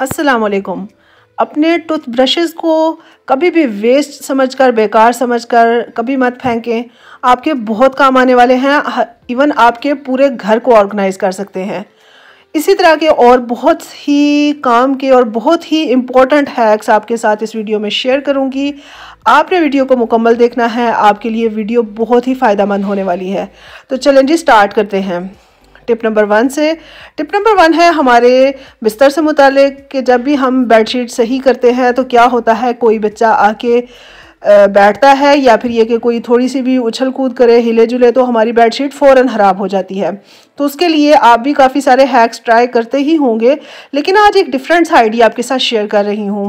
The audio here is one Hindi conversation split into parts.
असलकुम अपने टूथब्रशेज़ को कभी भी वेस्ट समझकर बेकार समझकर कभी मत फेंकें आपके बहुत काम आने वाले हैं इवन आपके पूरे घर को ऑर्गेनाइज़ कर सकते हैं इसी तरह के और बहुत ही काम के और बहुत ही इम्पोर्टेंट हैक्स आपके साथ इस वीडियो में शेयर करूंगी आपने वीडियो को मुकम्मल देखना है आपके लिए वीडियो बहुत ही फ़ायदा मंद होने वाली है तो चलें जी स्टार्ट करते हैं टिप नंबर वन से टिप नंबर वन है हमारे बिस्तर से मुतालिक कि जब भी हम बेडशीट सही करते हैं तो क्या होता है कोई बच्चा आके बैठता है या फिर ये कि कोई थोड़ी सी भी उछल कूद करे हिले जुले तो हमारी बेडशीट फ़ौर ख़राब हो जाती है तो उसके लिए आप भी काफ़ी सारे हैक्स ट्राई करते ही होंगे लेकिन आज एक डिफरेंट आइडिया आपके साथ शेयर कर रही हूँ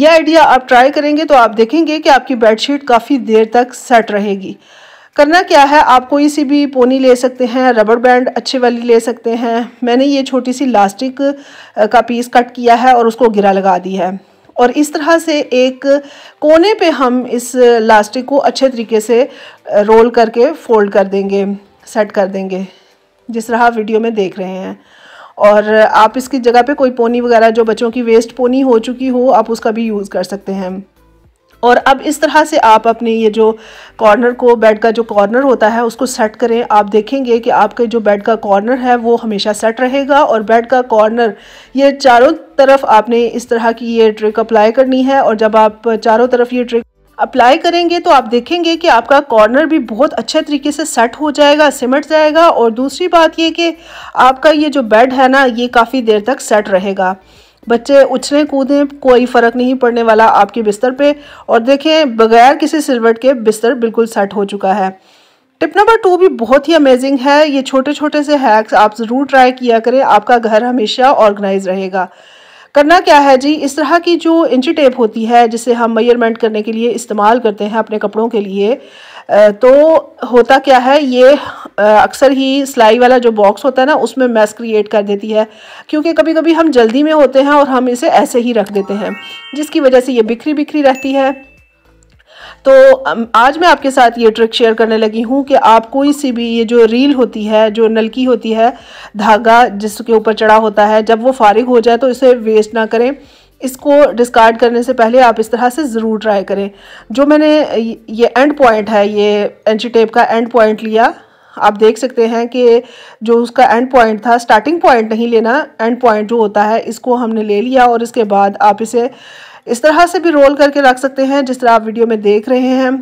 यह आइडिया आप ट्राई करेंगे तो आप देखेंगे कि आपकी बेडशीट काफ़ी देर तक सेट रहेगी करना क्या है आप कोई सी भी पोनी ले सकते हैं रबर बैंड अच्छे वाली ले सकते हैं मैंने ये छोटी सी लास्टिक का पीस कट किया है और उसको गिरा लगा दी है और इस तरह से एक कोने पे हम इस लास्टिक को अच्छे तरीके से रोल करके फोल्ड कर देंगे सेट कर देंगे जिस तरह आप वीडियो में देख रहे हैं और आप इसकी जगह पे कोई पोनी वगैरह जो बच्चों की वेस्ट पोनी हो चुकी हो आप उसका भी यूज़ कर सकते हैं और अब इस तरह से आप अपने ये जो कॉर्नर को बेड का जो कॉर्नर होता है उसको सेट करें आप देखेंगे कि आपके जो बेड का कॉर्नर है वो हमेशा सेट रहेगा और बेड का कॉर्नर ये चारों तरफ आपने इस तरह की ये ट्रिक अप्लाई करनी है और जब आप चारों तरफ ये ट्रिक अप्लाई करेंगे तो आप देखेंगे कि आपका कॉर्नर भी बहुत अच्छे तरीके से सेट हो जाएगा सिमट जाएगा और दूसरी बात ये कि आपका ये जो बेड है ना ये काफ़ी देर तक सेट रहेगा बच्चे उछलें कूदें कोई फ़र्क नहीं पड़ने वाला आपके बिस्तर पे और देखें बगैर किसी सिलवट के बिस्तर बिल्कुल सेट हो चुका है टिप नंबर टू भी बहुत ही अमेजिंग है ये छोटे छोटे से हैक्स आप ज़रूर ट्राई किया करें आपका घर हमेशा ऑर्गेनाइज रहेगा करना क्या है जी इस तरह की जो इंची टेप होती है जिसे हम मेयरमेंट करने के लिए इस्तेमाल करते हैं अपने कपड़ों के लिए तो होता क्या है ये अक्सर ही सिलाई वाला जो बॉक्स होता है ना उसमें मैस क्रिएट कर देती है क्योंकि कभी कभी हम जल्दी में होते हैं और हम इसे ऐसे ही रख देते हैं जिसकी वजह से ये बिखरी बिखरी रहती है तो आज मैं आपके साथ ये ट्रिक शेयर करने लगी हूँ कि आप कोई सी भी ये जो रील होती है जो नलकी होती है धागा जिसके ऊपर चढ़ा होता है जब वो फारिग हो जाए तो इसे वेस्ट ना करें इसको डिस्कार्ड करने से पहले आप इस तरह से ज़रूर ट्राई करें जो मैंने ये एंड पॉइंट है ये एंची टेप का एंड पॉइंट लिया आप देख सकते हैं कि जो उसका एंड पॉइंट था स्टार्टिंग पॉइंट नहीं लेना एंड पॉइंट जो होता है इसको हमने ले लिया और इसके बाद आप इसे इस तरह से भी रोल करके रख सकते हैं जिस तरह आप वीडियो में देख रहे हैं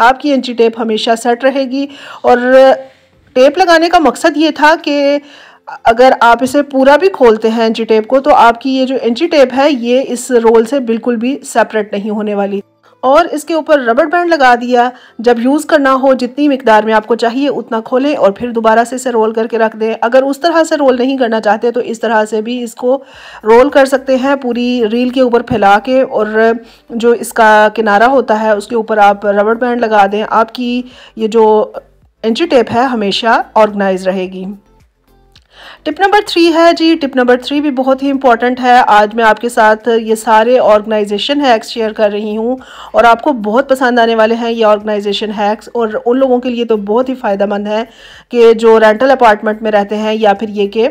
आपकी इंची टेप हमेशा सेट रहेगी और टेप लगाने का मकसद ये था कि अगर आप इसे पूरा भी खोलते हैं इंची टेप को तो आपकी ये जो इंची टेप है ये इस रोल से बिल्कुल भी सेपरेट नहीं होने वाली और इसके ऊपर रबड़ बैंड लगा दिया जब यूज़ करना हो जितनी मकदार में आपको चाहिए उतना खोलें और फिर दोबारा से इसे रोल करके रख दें अगर उस तरह से रोल नहीं करना चाहते तो इस तरह से भी इसको रोल कर सकते हैं पूरी रील के ऊपर फैला के और जो इसका किनारा होता है उसके ऊपर आप रबड़ बैंड लगा दें आपकी ये जो इंची टेप है हमेशा ऑर्गेनाइज रहेगी टिप नंबर थ्री है जी टिप नंबर थ्री भी बहुत ही इंपॉर्टेंट है आज मैं आपके साथ ये सारे ऑर्गेनाइजेशन हैक्स शेयर कर रही हूँ और आपको बहुत पसंद आने वाले हैं ये ऑर्गेनाइजेशन हैक्स और उन लोगों के लिए तो बहुत ही फ़ायदा है कि जो रेंटल अपार्टमेंट में रहते हैं या फिर ये कि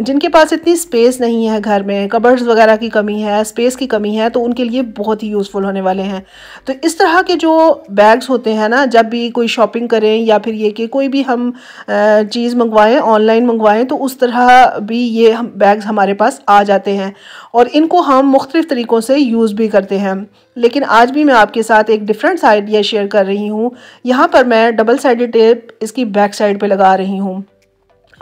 जिनके पास इतनी स्पेस नहीं है घर में कबर्स वगैरह की कमी है स्पेस की कमी है तो उनके लिए बहुत ही यूज़फुल होने वाले हैं तो इस तरह के जो बैग्स होते हैं ना जब भी कोई शॉपिंग करें या फिर ये कि कोई भी हम चीज़ मंगवाएं ऑनलाइन मंगवाएं तो उस तरह भी ये हम बैग्स हमारे पास आ जाते हैं और इनको हम मुख्तलिफ़ तरीक़ों से यूज़ भी करते हैं लेकिन आज भी मैं आपके साथ एक डिफरेंट आइडिया शेयर कर रही हूँ यहाँ पर मैं डबल साइड टेप इसकी बैक साइड पर लगा रही हूँ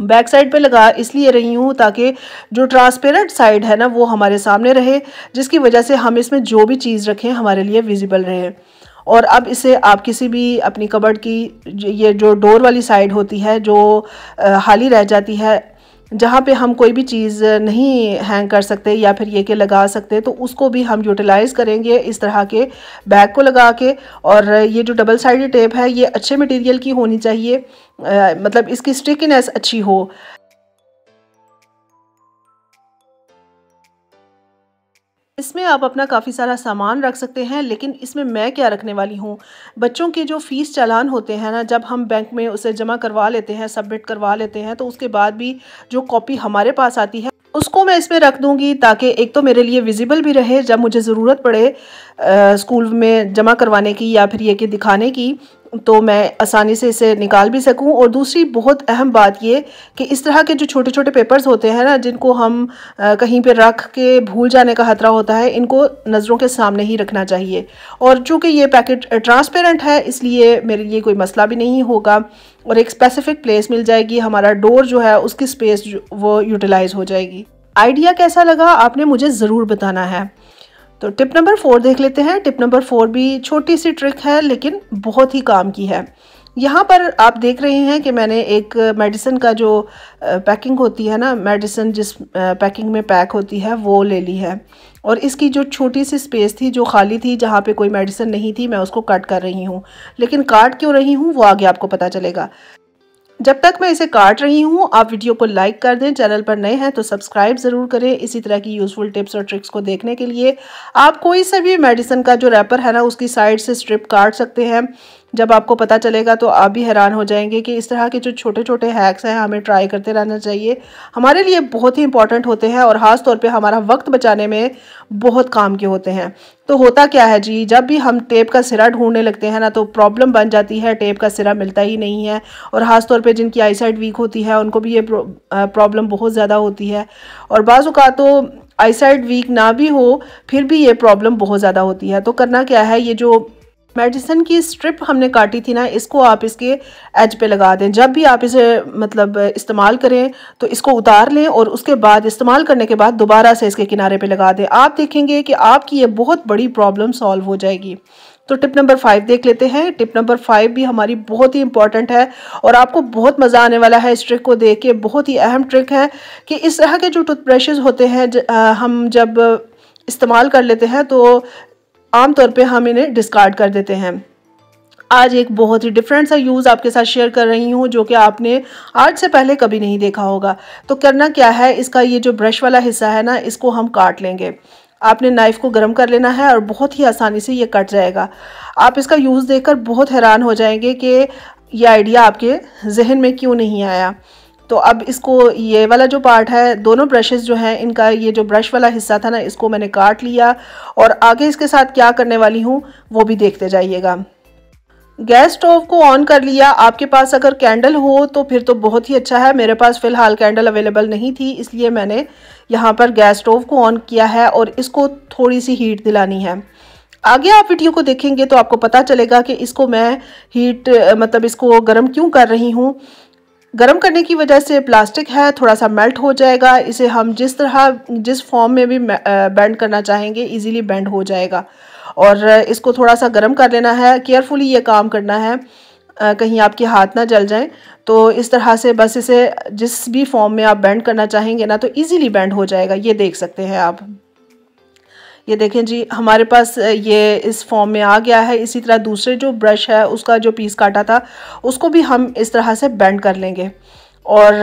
बैक साइड पे लगा इसलिए रही हूँ ताकि जो ट्रांसपेरेंट साइड है ना वो हमारे सामने रहे जिसकी वजह से हम इसमें जो भी चीज़ रखें हमारे लिए विजिबल रहे और अब इसे आप किसी भी अपनी कबर्ड की ये जो डोर वाली साइड होती है जो हाली रह जाती है जहाँ पे हम कोई भी चीज़ नहीं हैंग कर सकते या फिर ये के लगा सकते तो उसको भी हम यूटिलाइज़ करेंगे इस तरह के बैग को लगा के और ये जो डबल साइड टेप है ये अच्छे मटेरियल की होनी चाहिए आ, मतलब इसकी स्टिकनेस अच्छी हो इसमें आप अपना काफ़ी सारा सामान रख सकते हैं लेकिन इसमें मैं क्या रखने वाली हूँ बच्चों के जो फ़ीस चालान होते हैं ना जब हम बैंक में उसे जमा करवा लेते हैं सबमिट करवा लेते हैं तो उसके बाद भी जो कॉपी हमारे पास आती है उसको मैं इसमें रख दूंगी ताकि एक तो मेरे लिए विजिबल भी रहे जब मुझे ज़रूरत पड़े आ, स्कूल में जमा करवाने की या फिर ये कि दिखाने की तो मैं आसानी से इसे निकाल भी सकूं और दूसरी बहुत अहम बात ये कि इस तरह के जो छोटे छोटे पेपर्स होते हैं ना जिनको हम कहीं पे रख के भूल जाने का ख़तरा होता है इनको नज़रों के सामने ही रखना चाहिए और चूँकि ये पैकेट ट्रांसपेरेंट है इसलिए मेरे लिए कोई मसला भी नहीं होगा और एक स्पेसिफ़िक प्लेस मिल जाएगी हमारा डोर जो है उसकी स्पेस वो यूटिलाइज़ हो जाएगी आइडिया कैसा लगा आपने मुझे ज़रूर बताना है तो टिप नंबर फोर देख लेते हैं टिप नंबर फोर भी छोटी सी ट्रिक है लेकिन बहुत ही काम की है यहाँ पर आप देख रहे हैं कि मैंने एक मेडिसिन का जो पैकिंग होती है ना मेडिसिन जिस पैकिंग में पैक होती है वो ले ली है और इसकी जो छोटी सी स्पेस थी जो खाली थी जहाँ पे कोई मेडिसिन नहीं थी मैं उसको कट कर रही हूँ लेकिन काट क्यों रही हूँ वो आगे आपको पता चलेगा जब तक मैं इसे काट रही हूँ आप वीडियो को लाइक कर दें चैनल पर नए हैं तो सब्सक्राइब ज़रूर करें इसी तरह की यूज़फुल टिप्स और ट्रिक्स को देखने के लिए आप कोई सा भी मेडिसिन का जो रैपर है ना उसकी साइड से स्ट्रिप काट सकते हैं जब आपको पता चलेगा तो आप भी हैरान हो जाएंगे कि इस तरह के जो छोटे छोटे हैक्स हैं हमें ट्राई करते रहना चाहिए हमारे लिए बहुत ही इंपॉर्टेंट होते हैं और ख़ास तौर पे हमारा वक्त बचाने में बहुत काम के होते हैं तो होता क्या है जी जब भी हम टेप का सिरा ढूंढने लगते हैं ना तो प्रॉब्लम बन जाती है टेप का सिरा मिलता ही नहीं है और ख़ास तौर पर जिनकी आईसाइड वीक होती है उनको भी ये प्रॉब्लम बहुत ज़्यादा होती है और बाजूका तो आईसाइट वीक ना भी हो फिर भी ये प्रॉब्लम बहुत ज़्यादा होती है तो करना क्या है ये जो मेडिसिन की स्ट्रिप हमने काटी थी ना इसको आप इसके एज पे लगा दें जब भी आप इसे मतलब इस्तेमाल करें तो इसको उतार लें और उसके बाद इस्तेमाल करने के बाद दोबारा से इसके किनारे पे लगा दें आप देखेंगे कि आपकी ये बहुत बड़ी प्रॉब्लम सॉल्व हो जाएगी तो टिप नंबर फाइव देख लेते हैं टिप नंबर फाइव भी हमारी बहुत ही इंपॉर्टेंट है और आपको बहुत मज़ा आने वाला है इस ट्रिक को देख के बहुत ही अहम ट्रिक है कि इस तरह के जो टूथब्रशेज़ होते हैं हम जब इस्तेमाल कर लेते हैं तो आमतौर पे हम इन्हें डिस्कार्ड कर देते हैं आज एक बहुत ही डिफरेंट सा यूज़ आपके साथ शेयर कर रही हूँ जो कि आपने आज से पहले कभी नहीं देखा होगा तो करना क्या है इसका ये जो ब्रश वाला हिस्सा है ना इसको हम काट लेंगे आपने नाइफ़ को गर्म कर लेना है और बहुत ही आसानी से ये कट जाएगा आप इसका यूज़ देखकर बहुत हैरान हो जाएंगे कि यह आइडिया आपके जहन में क्यों नहीं आया तो अब इसको ये वाला जो पार्ट है दोनों ब्रशेस जो हैं इनका ये जो ब्रश वाला हिस्सा था ना इसको मैंने काट लिया और आगे इसके साथ क्या करने वाली हूँ वो भी देखते जाइएगा गैस स्टोव को ऑन कर लिया आपके पास अगर कैंडल हो तो फिर तो बहुत ही अच्छा है मेरे पास फ़िलहाल कैंडल अवेलेबल नहीं थी इसलिए मैंने यहाँ पर गैस स्टोव को ऑन किया है और इसको थोड़ी सी हीट दिलानी है आगे आप वीडियो को देखेंगे तो आपको पता चलेगा कि इसको मैं हीट मतलब इसको गर्म क्यों कर रही हूँ गर्म करने की वजह से प्लास्टिक है थोड़ा सा मेल्ट हो जाएगा इसे हम जिस तरह जिस फॉर्म में भी बैंड करना चाहेंगे इजीली बैंड हो जाएगा और इसको थोड़ा सा गर्म कर लेना है केयरफुली ये काम करना है कहीं आपके हाथ ना जल जाएं तो इस तरह से बस इसे जिस भी फॉर्म में आप बैंड करना चाहेंगे ना तो ईज़िली बैंड हो जाएगा ये देख सकते हैं आप ये देखें जी हमारे पास ये इस फॉर्म में आ गया है इसी तरह दूसरे जो ब्रश है उसका जो पीस काटा था उसको भी हम इस तरह से बैंड कर लेंगे और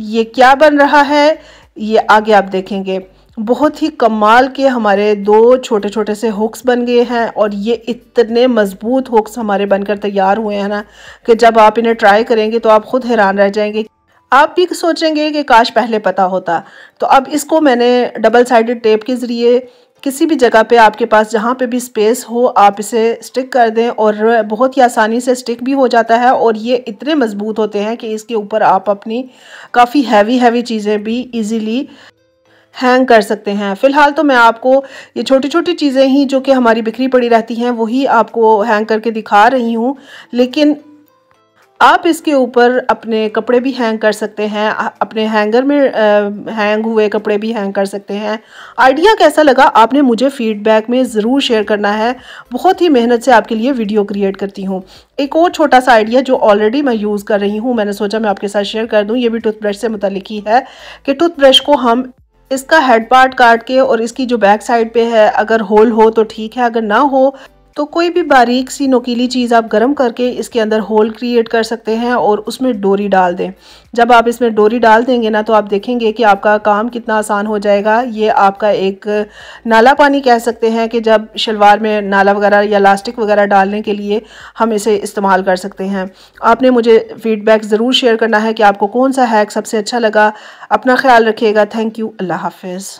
ये क्या बन रहा है ये आगे आप देखेंगे बहुत ही कमाल के हमारे दो छोटे छोटे से हुक्स बन गए हैं और ये इतने मज़बूत हुक्स हमारे बनकर तैयार हुए हैं ना कि जब आप इन्हें ट्राई करेंगे तो आप खुद हैरान रह जाएंगे आप भी सोचेंगे कि काश पहले पता होता तो अब इसको मैंने डबल साइडेड टेप के ज़रिए किसी भी जगह पे आपके पास जहाँ पे भी स्पेस हो आप इसे स्टिक कर दें और बहुत ही आसानी से स्टिक भी हो जाता है और ये इतने मज़बूत होते हैं कि इसके ऊपर आप अपनी काफ़ी हैवी हैवी चीज़ें भी ईजिली हैंग कर सकते हैं फ़िलहाल तो मैं आपको ये छोटी छोटी चीज़ें ही जो कि हमारी बिखरी पड़ी रहती हैं वही आपको हैंग करके दिखा रही हूँ लेकिन आप इसके ऊपर अपने कपड़े भी हैंग कर सकते हैं अपने हैंगर में हैंग हुए कपड़े भी हैंग कर सकते हैं आइडिया कैसा लगा आपने मुझे फीडबैक में ज़रूर शेयर करना है बहुत ही मेहनत से आपके लिए वीडियो क्रिएट करती हूँ एक और छोटा सा आइडिया जो ऑलरेडी मैं यूज़ कर रही हूँ मैंने सोचा मैं आपके साथ शेयर कर दूँ ये भी टूथब्रश से मुतलिक ही है कि टूथब्रश को हम इसका हेड पार्ट काट के और इसकी जो बैक साइड पे है अगर होल हो तो ठीक है अगर ना हो तो कोई भी बारीक सी नोकीली चीज़ आप गर्म करके इसके अंदर होल क्रिएट कर सकते हैं और उसमें डोरी डाल दें जब आप इसमें डोरी डाल देंगे ना तो आप देखेंगे कि आपका काम कितना आसान हो जाएगा ये आपका एक नाला पानी कह सकते हैं कि जब शलवार में नाला वगैरह या लास्टिक वगैरह डालने के लिए हम इसे इस्तेमाल कर सकते हैं आपने मुझे फ़ीडबैक ज़रूर शेयर करना है कि आपको कौन सा हैक सबसे अच्छा लगा अपना ख्याल रखिएगा थैंक यू अल्लाह हाफिज़